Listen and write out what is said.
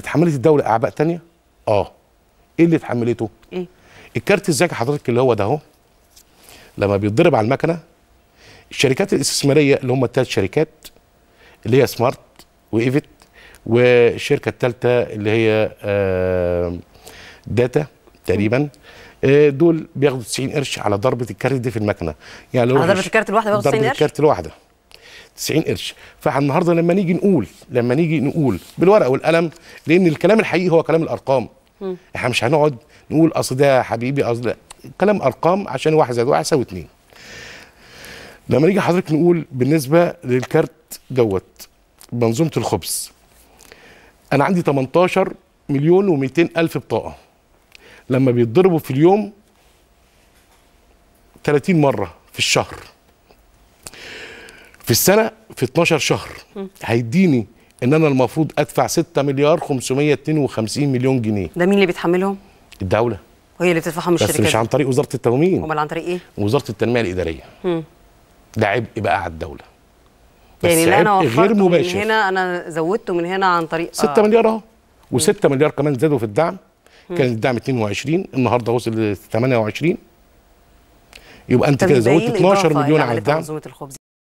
اتحملت الدوله اعباء تانية اه ايه اللي اتحملته ايه الكارت الذكي حضرتك اللي هو ده اهو لما بيتضرب على المكنه الشركات الاستثماريه اللي هم الثلاث شركات اللي هي سمارت وايفت والشركه الثالثه اللي هي آه، داتا تقريبا آه، دول بياخدوا 90 قرش على ضربه الكارت دي في المكنه يعني لو على ضربه الكارت الواحده بياخدوا 90 قرش ضربه الكارت الواحده 90 قرش فاحنا النهارده لما نيجي نقول لما نيجي نقول بالورقه والقلم لان الكلام الحقيقي هو كلام الارقام م. احنا مش هنقعد نقول اصل ده حبيبي اصل كلام ارقام عشان واحد زائد واحد يساوي اثنين لما نيجي حضرتك نقول بالنسبه للكارت دوت منظومه الخبز انا عندي 18 مليون و200 الف بطاقه لما بيتضربوا في اليوم 30 مره في الشهر في السنه في 12 شهر هيديني ان انا المفروض ادفع 6 مليار 552 مليون جنيه ده مين اللي بيتحملهم الدوله وهي اللي بتدفعهم الشركات بس مش عن طريق وزاره التموين امال عن طريق ايه وزاره التنميه الاداريه امم ده عبء بقى على الدوله يعني بس يعني اللي انا غير مباشر من هنا انا زودته من هنا عن طريق 6 آه. مليار اهو و6 مليار كمان زادوا في الدعم كان الدعم 22 النهارده وصل ل 28 يبقى انت كده زودت 12 مليون يعني على الدعم